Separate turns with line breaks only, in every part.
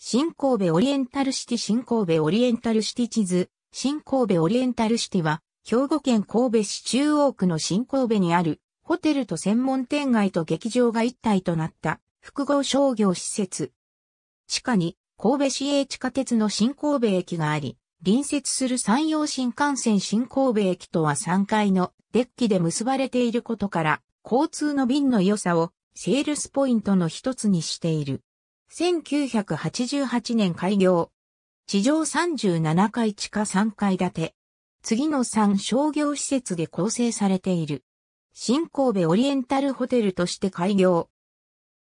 新神戸オリエンタルシティ新神戸オリエンタルシティ地図新神戸オリエンタルシティは兵庫県神戸市中央区の新神戸にあるホテルと専門店街と劇場が一体となった複合商業施設。地下に神戸市営地下鉄の新神戸駅があり、隣接する山陽新幹線新神戸駅とは3階のデッキで結ばれていることから、交通の便の良さをセールスポイントの一つにしている。1988年開業。地上37階地下3階建て。次の3商業施設で構成されている。新神戸オリエンタルホテルとして開業。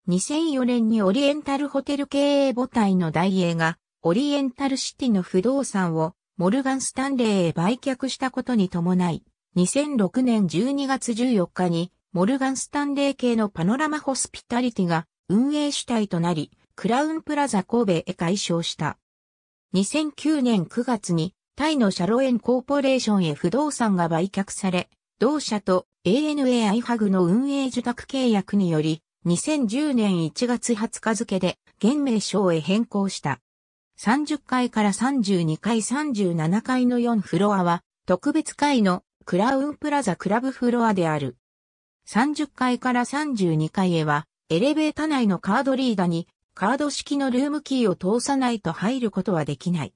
2004年にオリエンタルホテル経営母体の大英が、オリエンタルシティの不動産をモルガン・スタンレーへ売却したことに伴い、2006年12月14日にモルガン・スタンレー系のパノラマホスピタリティが運営主体となり、クラウンプラザ神戸へ改称した。2009年9月にタイのシャロエンコーポレーションへ不動産が売却され、同社と ANA アイハグの運営受託契約により、2010年1月20日付で現名称へ変更した。30階から32階37階の4フロアは特別階のクラウンプラザクラブフロアである。30階から32階へはエレベータ内のカードリーダーにカード式のルームキーを通さないと入ることはできない。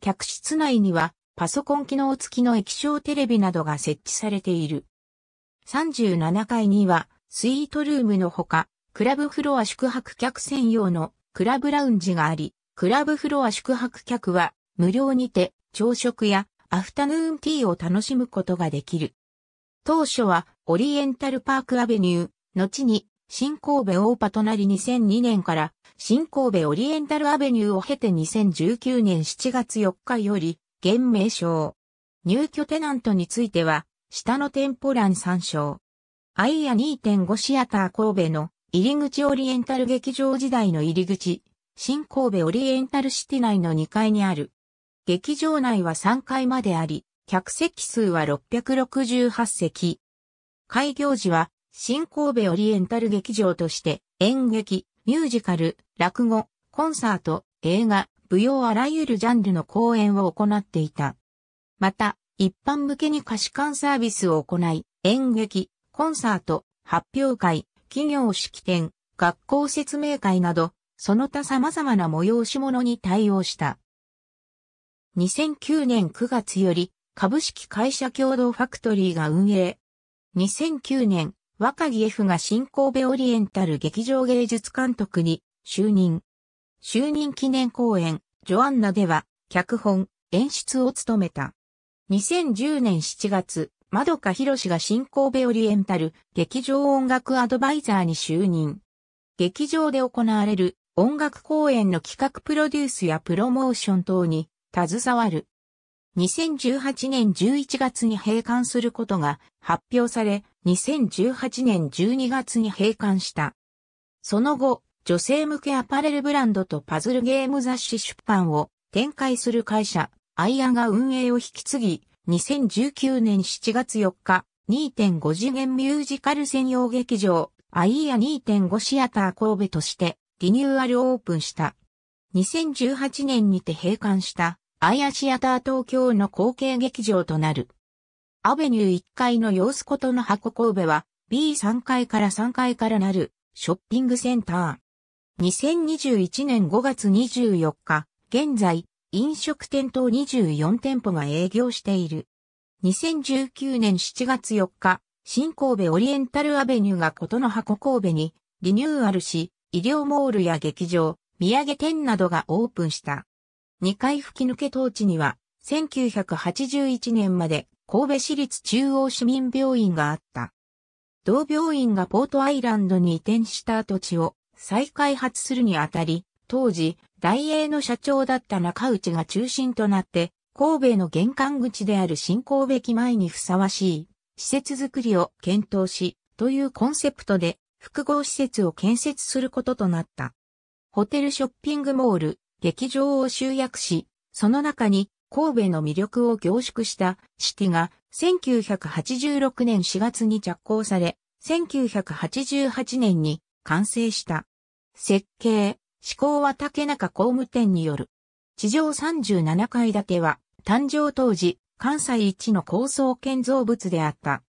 客室内にはパソコン機能付きの液晶テレビなどが設置されている。37階にはスイートルームのほか、クラブフロア宿泊客専用のクラブラウンジがあり、クラブフロア宿泊客は無料にて朝食やアフタヌーンティーを楽しむことができる。当初はオリエンタルパークアベニュー、後に新神戸大パとなり2002年から新神戸オリエンタルアベニューを経て2019年7月4日より現名称。入居テナントについては下の店舗欄参照。アイア2.5シアター神戸の入り口オリエンタル劇場時代の入り口、新神戸オリエンタルシティ内の2階にある。劇場内は3階まであり、客席数は668席。開業時は新神戸オリエンタル劇場として演劇、ミュージカル、落語、コンサート、映画、舞踊あらゆるジャンルの公演を行っていた。また、一般向けに貸し館サービスを行い、演劇、コンサート、発表会、企業式典、学校説明会など、その他様々な催し物に対応した。2009年9月より株式会社共同ファクトリーが運営。2009年若木 F が新神戸オリエンタル劇場芸術監督に就任。就任記念公演、ジョアンナでは、脚本、演出を務めた。2010年7月、窓かひろが新神戸オリエンタル劇場音楽アドバイザーに就任。劇場で行われる音楽公演の企画プロデュースやプロモーション等に携わる。2018年11月に閉館することが発表され、2018年12月に閉館した。その後、女性向けアパレルブランドとパズルゲーム雑誌出版を展開する会社、アイアが運営を引き継ぎ、2019年7月4日、2.5次元ミュージカル専用劇場、アイア2.5シアター神戸としてリニューアルオープンした。2018年にて閉館した、アイアシアター東京の後継劇場となる。アベニュー1階の様子ことの箱神戸は B3 階から3階からなるショッピングセンター。2021年5月24日、現在、飲食店等24店舗が営業している。2019年7月4日、新神戸オリエンタルアベニューがことの箱神戸にリニューアルし、医療モールや劇場、土産店などがオープンした。2階吹き抜け当地には、1981年まで神戸市立中央市民病院があった。同病院がポートアイランドに移転した土地を再開発するにあたり、当時、大英の社長だった中内が中心となって、神戸の玄関口である新神戸駅前にふさわしい施設づくりを検討し、というコンセプトで複合施設を建設することとなった。ホテルショッピングモール、劇場を集約し、その中に神戸の魅力を凝縮したシティが1986年4月に着工され、1988年に完成した。設計、施工は竹中工務店による。地上37階建ては誕生当時関西一の高層建造物であった。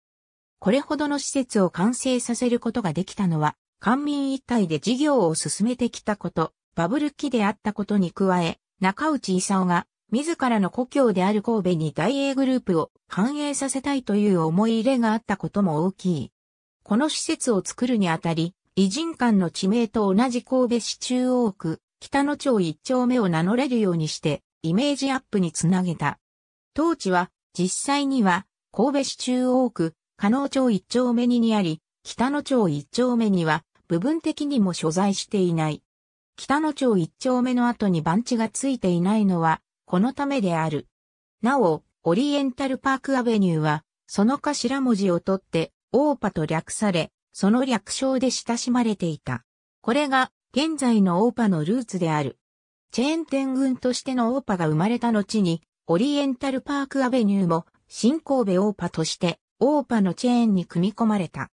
これほどの施設を完成させることができたのは、官民一体で事業を進めてきたこと、バブル期であったことに加え、中内勲が自らの故郷である神戸に大英グループを繁栄させたいという思い入れがあったことも大きい。この施設を作るにあたり、偉人館の地名と同じ神戸市中央区、北野町一丁目を名乗れるようにして、イメージアップにつなげた。当地は、実際には、神戸市中央区、加納町一丁目ににあり、北野町一丁目には、部分的にも所在していない。北野町一丁目の後に番地がついていないのは、このためである。なお、オリエンタルパークアベニューは、その頭文字を取って、オーパと略され、その略称で親しまれていた。これが、現在のオーパのルーツである。チェーン店群としてのオーパが生まれた後に、オリエンタルパークアベニューも、新神戸オーパとして、オーパのチェーンに組み込まれた。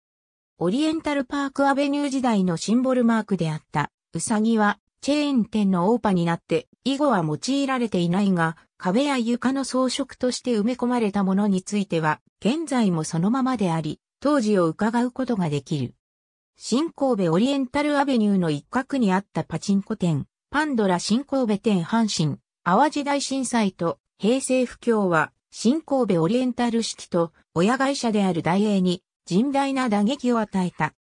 オリエンタルパークアベニュー時代のシンボルマークであった、ウサギは、チェーン店のオーパになって以後は用いられていないが、壁や床の装飾として埋め込まれたものについては、現在もそのままであり、当時を伺うことができる。新神戸オリエンタルアベニューの一角にあったパチンコ店、パンドラ新神戸店阪神、淡路大震災と平成不況は、新神戸オリエンタル式と親会社である大英に甚大な打撃を与えた。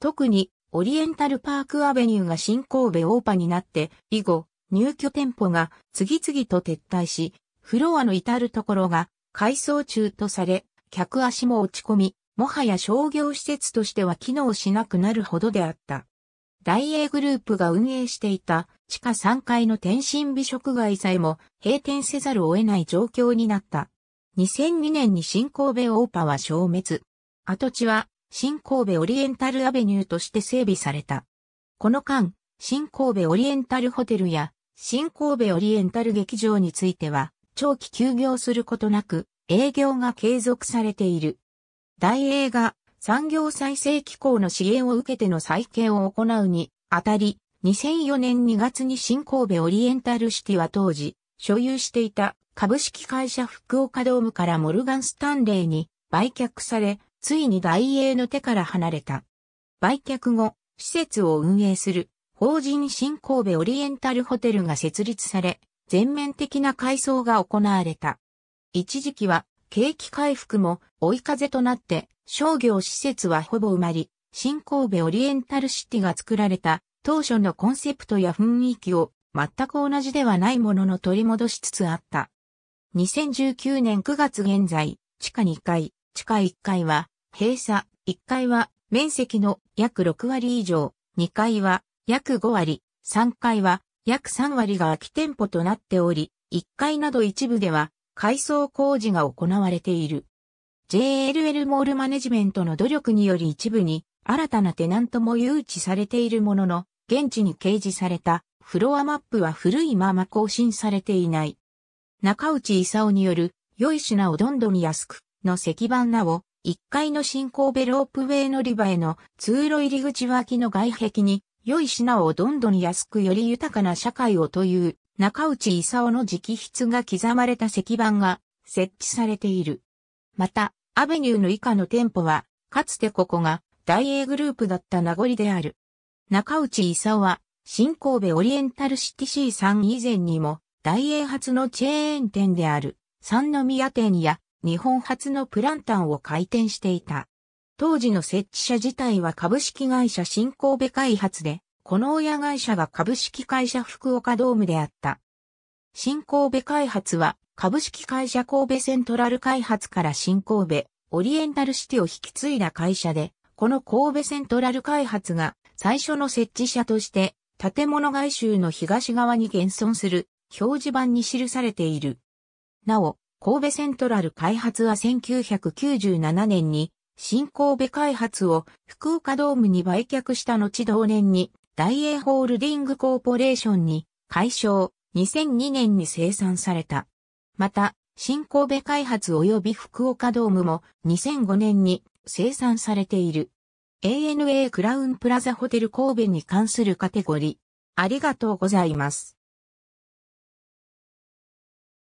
特にオリエンタルパークアベニューが新神戸大パになって、以後、入居店舗が次々と撤退し、フロアの至るところが改装中とされ、客足も落ち込み、もはや商業施設としては機能しなくなるほどであった。大英グループが運営していた地下3階の天津美食街さえも閉店せざるを得ない状況になった。2002年に新神戸大パは消滅。跡地は新神戸オリエンタルアベニューとして整備された。この間、新神戸オリエンタルホテルや新神戸オリエンタル劇場については、長期休業することなく、営業が継続されている。大映が産業再生機構の支援を受けての再建を行うにあたり、2004年2月に新神戸オリエンタルシティは当時、所有していた株式会社福岡ドームからモルガン・スタンレーに売却され、ついに大英の手から離れた。売却後、施設を運営する法人新神戸オリエンタルホテルが設立され、全面的な改装が行われた。一時期は景気回復も追い風となって商業施設はほぼ埋まり、新神戸オリエンタルシティが作られた当初のコンセプトや雰囲気を全く同じではないものの取り戻しつつあった。2019年9月現在、地下2階、地下1階は閉鎖、1階は面積の約6割以上、2階は約5割、3階は約3割が空き店舗となっており、1階など一部では改装工事が行われている。JLL モールマネジメントの努力により一部に新たなテナントも誘致されているものの、現地に掲示されたフロアマップは古いまま更新されていない。中内勲による良い品をどんどん安く、の石板なお、1階の新神戸ロープウェイ乗り場への通路入り口脇の外壁に、良い品をどんどん安くより豊かな社会をという中内勲の直筆が刻まれた石板が設置されている。また、アベニューの以下の店舗は、かつてここが大英グループだった名残である。中内勲は、新神戸オリエンタルシティ C さん以前にも、大英発のチェーン店である、三宮店や日本初のプランタンを開店していた。当時の設置者自体は株式会社新神戸開発で、この親会社が株式会社福岡ドームであった。新神戸開発は株式会社神戸セントラル開発から新神戸オリエンタルシティを引き継いだ会社で、この神戸セントラル開発が最初の設置者として建物外周の東側に現存する表示板に記されている。なお、神戸セントラル開発は1997年に新神戸開発を福岡ドームに売却した後同年に大英ホールディングコーポレーションに解消2002年に生産された。また、新神戸開発及び福岡ドームも2005年に生産されている。ANA クラウンプラザホテル神戸に関するカテゴリー。ありがとうございます。